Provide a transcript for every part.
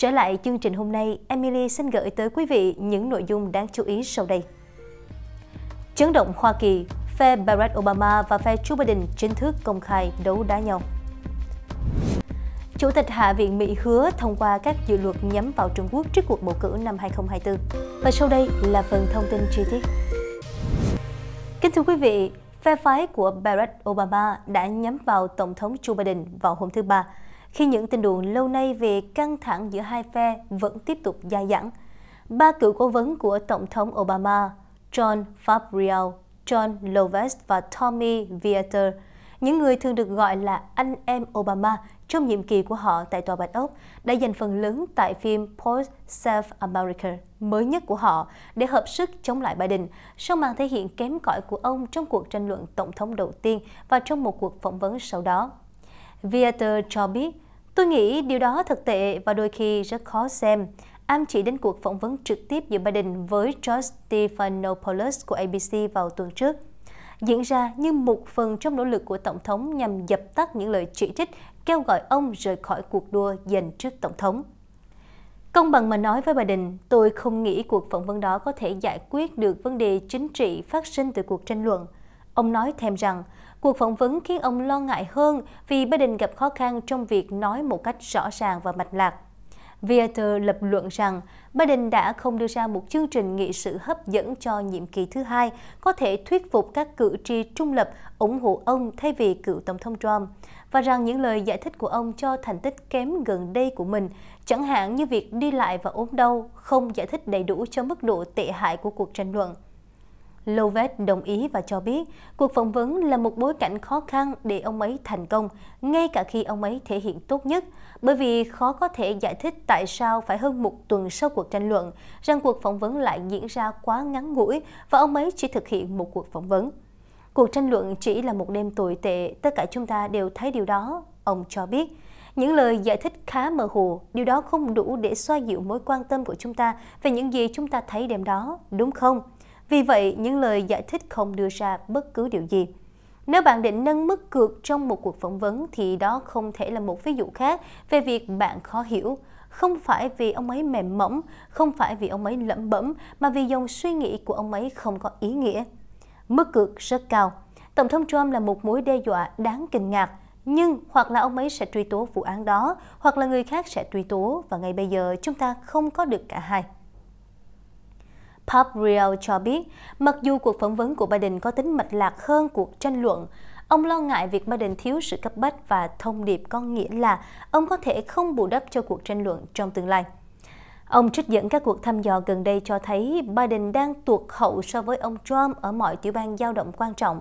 Trở lại chương trình hôm nay, Emily xin gửi tới quý vị những nội dung đáng chú ý sau đây. Chấn động Hoa Kỳ, phe Barack Obama và phe Joe Biden chính thức công khai đấu đá nhau. Chủ tịch Hạ viện Mỹ hứa thông qua các dự luật nhắm vào Trung Quốc trước cuộc bầu cử năm 2024. Và sau đây là phần thông tin chi tiết. Kính thưa quý vị, phe phái của Barack Obama đã nhắm vào Tổng thống Joe Biden vào hôm thứ Ba khi những tin đồn lâu nay về căng thẳng giữa hai phe vẫn tiếp tục dai dẳng. Ba cựu cố vấn của Tổng thống Obama, John Fabrio, John Loves và Tommy Vietor, những người thường được gọi là anh em Obama trong nhiệm kỳ của họ tại Tòa Bạch Ốc đã dành phần lớn tại phim Post Self America mới nhất của họ để hợp sức chống lại Biden sau màn thể hiện kém cỏi của ông trong cuộc tranh luận tổng thống đầu tiên và trong một cuộc phỏng vấn sau đó. Viator cho biết, tôi nghĩ điều đó thực tệ và đôi khi rất khó xem. Am chỉ đến cuộc phỏng vấn trực tiếp giữa Biden với George Stephanopoulos của ABC vào tuần trước diễn ra như một phần trong nỗ lực của Tổng thống nhằm dập tắt những lời chỉ trích kêu gọi ông rời khỏi cuộc đua giành trước Tổng thống. Công bằng mà nói với Biden, tôi không nghĩ cuộc phỏng vấn đó có thể giải quyết được vấn đề chính trị phát sinh từ cuộc tranh luận. Ông nói thêm rằng, Cuộc phỏng vấn khiến ông lo ngại hơn vì Biden gặp khó khăn trong việc nói một cách rõ ràng và mạch lạc. Vieter lập luận rằng Biden đã không đưa ra một chương trình nghị sự hấp dẫn cho nhiệm kỳ thứ hai có thể thuyết phục các cử tri trung lập ủng hộ ông thay vì cựu Tổng thống Trump, và rằng những lời giải thích của ông cho thành tích kém gần đây của mình, chẳng hạn như việc đi lại và ốm đau, không giải thích đầy đủ cho mức độ tệ hại của cuộc tranh luận. Lovett đồng ý và cho biết cuộc phỏng vấn là một bối cảnh khó khăn để ông ấy thành công, ngay cả khi ông ấy thể hiện tốt nhất, bởi vì khó có thể giải thích tại sao phải hơn một tuần sau cuộc tranh luận rằng cuộc phỏng vấn lại diễn ra quá ngắn ngủi và ông ấy chỉ thực hiện một cuộc phỏng vấn. Cuộc tranh luận chỉ là một đêm tồi tệ, tất cả chúng ta đều thấy điều đó, ông cho biết. Những lời giải thích khá mơ hồ, điều đó không đủ để xoa dịu mối quan tâm của chúng ta về những gì chúng ta thấy đêm đó, đúng không? Vì vậy, những lời giải thích không đưa ra bất cứ điều gì. Nếu bạn định nâng mức cược trong một cuộc phỏng vấn thì đó không thể là một ví dụ khác về việc bạn khó hiểu. Không phải vì ông ấy mềm mỏng, không phải vì ông ấy lẩm bẩm, mà vì dòng suy nghĩ của ông ấy không có ý nghĩa. Mức cược rất cao. Tổng thống Trump là một mối đe dọa đáng kinh ngạc, nhưng hoặc là ông ấy sẽ truy tố vụ án đó, hoặc là người khác sẽ truy tố và ngay bây giờ chúng ta không có được cả hai. Pompeo cho biết, mặc dù cuộc phỏng vấn của Biden có tính mạch lạc hơn cuộc tranh luận, ông lo ngại việc Biden thiếu sự cấp bách và thông điệp có nghĩa là ông có thể không bù đắp cho cuộc tranh luận trong tương lai. Ông trích dẫn các cuộc thăm dò gần đây cho thấy Biden đang tuột hậu so với ông Trump ở mọi tiểu bang dao động quan trọng.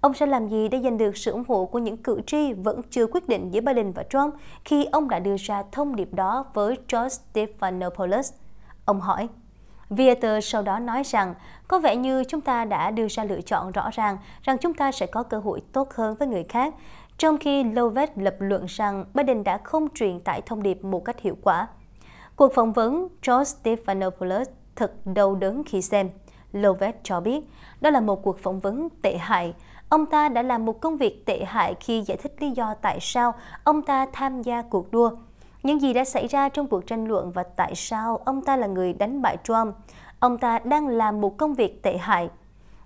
Ông sẽ làm gì để giành được sự ủng hộ của những cử tri vẫn chưa quyết định giữa Biden và Trump khi ông đã đưa ra thông điệp đó với George Stephanopoulos? Ông hỏi. Vieter sau đó nói rằng, có vẻ như chúng ta đã đưa ra lựa chọn rõ ràng rằng chúng ta sẽ có cơ hội tốt hơn với người khác, trong khi Lovett lập luận rằng Biden đã không truyền tải thông điệp một cách hiệu quả. Cuộc phỏng vấn George Stephanopoulos thật đau đớn khi xem. Lovett cho biết, đó là một cuộc phỏng vấn tệ hại. Ông ta đã làm một công việc tệ hại khi giải thích lý do tại sao ông ta tham gia cuộc đua. Những gì đã xảy ra trong cuộc tranh luận và tại sao ông ta là người đánh bại Trump, ông ta đang làm một công việc tệ hại.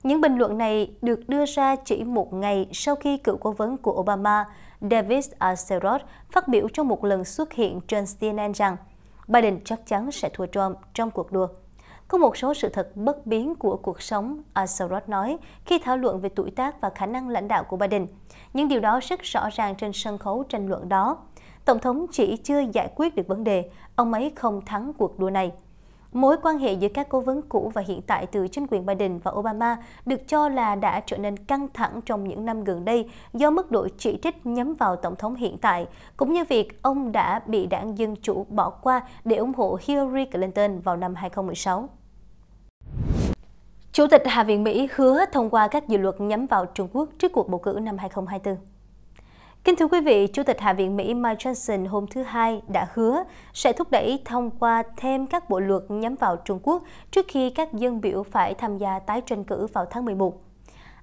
Những bình luận này được đưa ra chỉ một ngày sau khi cựu cố vấn của Obama Davis Axelrod phát biểu trong một lần xuất hiện trên CNN rằng Biden chắc chắn sẽ thua Trump trong cuộc đua. Có một số sự thật bất biến của cuộc sống, Axelrod nói khi thảo luận về tuổi tác và khả năng lãnh đạo của Biden. Những điều đó rất rõ ràng trên sân khấu tranh luận đó. Tổng thống chỉ chưa giải quyết được vấn đề, ông ấy không thắng cuộc đua này. Mối quan hệ giữa các cố vấn cũ và hiện tại từ chính quyền Biden và Obama được cho là đã trở nên căng thẳng trong những năm gần đây do mức độ chỉ trích nhắm vào Tổng thống hiện tại, cũng như việc ông đã bị đảng Dân Chủ bỏ qua để ủng hộ Hillary Clinton vào năm 2016. Chủ tịch Hạ viện Mỹ hứa thông qua các dự luật nhắm vào Trung Quốc trước cuộc bầu cử năm 2024. Kính thưa quý vị, Chủ tịch Hạ viện Mỹ Mike Johnson hôm thứ Hai đã hứa sẽ thúc đẩy thông qua thêm các bộ luật nhắm vào Trung Quốc trước khi các dân biểu phải tham gia tái tranh cử vào tháng 11.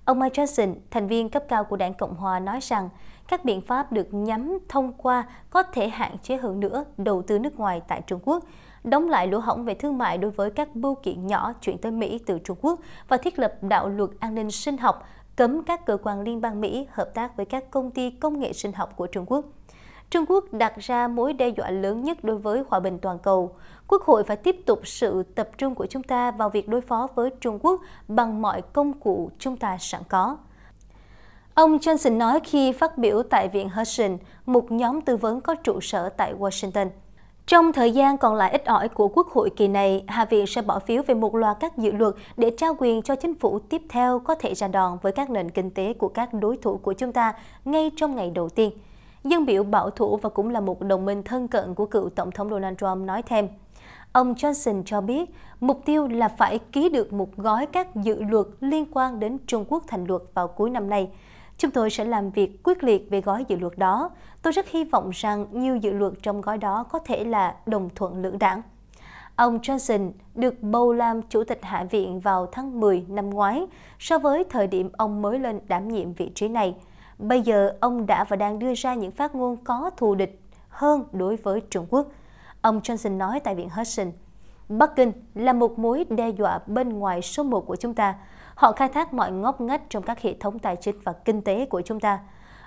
Ông Mike Johnson, thành viên cấp cao của đảng Cộng Hòa, nói rằng các biện pháp được nhắm thông qua có thể hạn chế hơn nữa đầu tư nước ngoài tại Trung Quốc, đóng lại lỗ hổng về thương mại đối với các bưu kiện nhỏ chuyển tới Mỹ từ Trung Quốc và thiết lập đạo luật an ninh sinh học cấm các cơ quan liên bang Mỹ hợp tác với các công ty công nghệ sinh học của Trung Quốc. Trung Quốc đặt ra mối đe dọa lớn nhất đối với hòa bình toàn cầu. Quốc hội phải tiếp tục sự tập trung của chúng ta vào việc đối phó với Trung Quốc bằng mọi công cụ chúng ta sẵn có. Ông Johnson nói khi phát biểu tại Viện Hudson, một nhóm tư vấn có trụ sở tại Washington – trong thời gian còn lại ít ỏi của Quốc hội kỳ này, Hạ viện sẽ bỏ phiếu về một loạt các dự luật để trao quyền cho chính phủ tiếp theo có thể ra đòn với các nền kinh tế của các đối thủ của chúng ta ngay trong ngày đầu tiên. Dân biểu bảo thủ và cũng là một đồng minh thân cận của cựu Tổng thống Donald Trump nói thêm. Ông Johnson cho biết mục tiêu là phải ký được một gói các dự luật liên quan đến Trung Quốc thành luật vào cuối năm nay. Chúng tôi sẽ làm việc quyết liệt về gói dự luật đó. Tôi rất hy vọng rằng nhiều dự luật trong gói đó có thể là đồng thuận lưỡng đảng. Ông Johnson được bầu làm Chủ tịch Hạ viện vào tháng 10 năm ngoái, so với thời điểm ông mới lên đảm nhiệm vị trí này. Bây giờ, ông đã và đang đưa ra những phát ngôn có thù địch hơn đối với Trung Quốc. Ông Johnson nói tại Viện Hudson – Bắc Kinh là một mối đe dọa bên ngoài số một của chúng ta. Họ khai thác mọi ngóc ngách trong các hệ thống tài chính và kinh tế của chúng ta.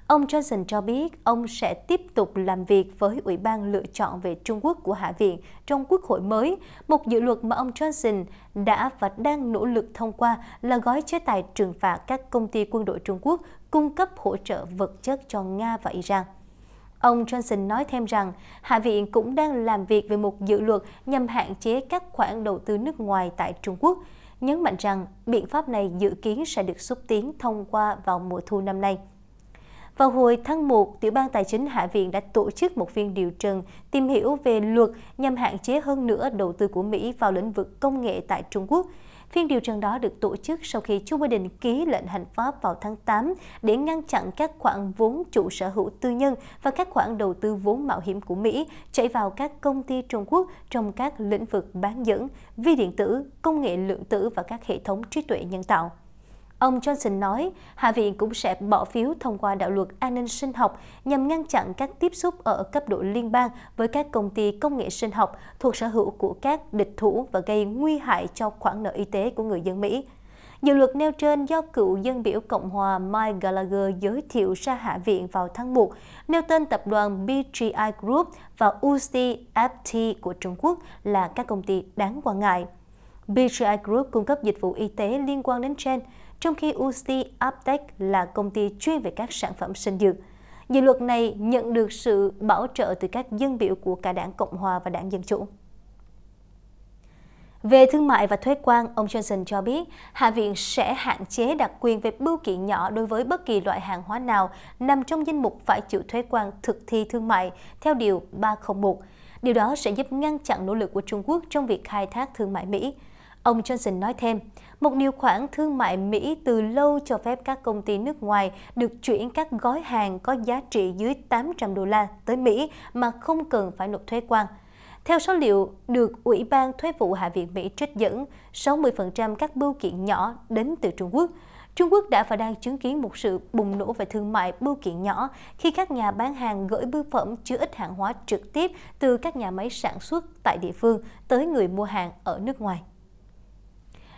Ông Johnson cho biết ông sẽ tiếp tục làm việc với Ủy ban lựa chọn về Trung Quốc của Hạ viện trong Quốc hội mới. Một dự luật mà ông Johnson đã và đang nỗ lực thông qua là gói chế tài trừng phạt các công ty quân đội Trung Quốc cung cấp hỗ trợ vật chất cho Nga và Iran. Ông Johnson nói thêm rằng Hạ viện cũng đang làm việc về một dự luật nhằm hạn chế các khoản đầu tư nước ngoài tại Trung Quốc, nhấn mạnh rằng biện pháp này dự kiến sẽ được xúc tiến thông qua vào mùa thu năm nay. Vào hồi tháng 1, Tiểu ban Tài chính Hạ viện đã tổ chức một phiên điều trần tìm hiểu về luật nhằm hạn chế hơn nữa đầu tư của Mỹ vào lĩnh vực công nghệ tại Trung Quốc – Phiên điều trần đó được tổ chức sau khi Joe Biden ký lệnh hành pháp vào tháng 8 để ngăn chặn các khoản vốn chủ sở hữu tư nhân và các khoản đầu tư vốn mạo hiểm của Mỹ chảy vào các công ty Trung Quốc trong các lĩnh vực bán dẫn, vi điện tử, công nghệ lượng tử và các hệ thống trí tuệ nhân tạo. Ông Johnson nói, Hạ viện cũng sẽ bỏ phiếu thông qua đạo luật an ninh sinh học nhằm ngăn chặn các tiếp xúc ở cấp độ liên bang với các công ty công nghệ sinh học thuộc sở hữu của các địch thủ và gây nguy hại cho khoản nợ y tế của người dân Mỹ. Dự luật nêu trên do cựu dân biểu Cộng hòa Mike Gallagher giới thiệu ra Hạ viện vào tháng 1, nêu tên tập đoàn BGI Group và Uzi của Trung Quốc là các công ty đáng quan ngại. BGI Group cung cấp dịch vụ y tế liên quan đến gen, trong khi UC Aptech là công ty chuyên về các sản phẩm sinh dược. Dự luật này nhận được sự bảo trợ từ các dân biểu của cả đảng Cộng hòa và đảng Dân Chủ. Về thương mại và thuế quan, ông Johnson cho biết Hạ viện sẽ hạn chế đặc quyền về bưu kiện nhỏ đối với bất kỳ loại hàng hóa nào nằm trong danh mục phải chịu thuế quan thực thi thương mại theo Điều 301. Điều đó sẽ giúp ngăn chặn nỗ lực của Trung Quốc trong việc khai thác thương mại Mỹ. Ông Johnson nói thêm, một điều khoản thương mại Mỹ từ lâu cho phép các công ty nước ngoài được chuyển các gói hàng có giá trị dưới 800 đô la tới Mỹ mà không cần phải nộp thuế quan. Theo số liệu được Ủy ban Thuế vụ Hạ viện Mỹ trích dẫn, 60% các bưu kiện nhỏ đến từ Trung Quốc. Trung Quốc đã và đang chứng kiến một sự bùng nổ về thương mại bưu kiện nhỏ khi các nhà bán hàng gửi bưu phẩm chứa ít hàng hóa trực tiếp từ các nhà máy sản xuất tại địa phương tới người mua hàng ở nước ngoài.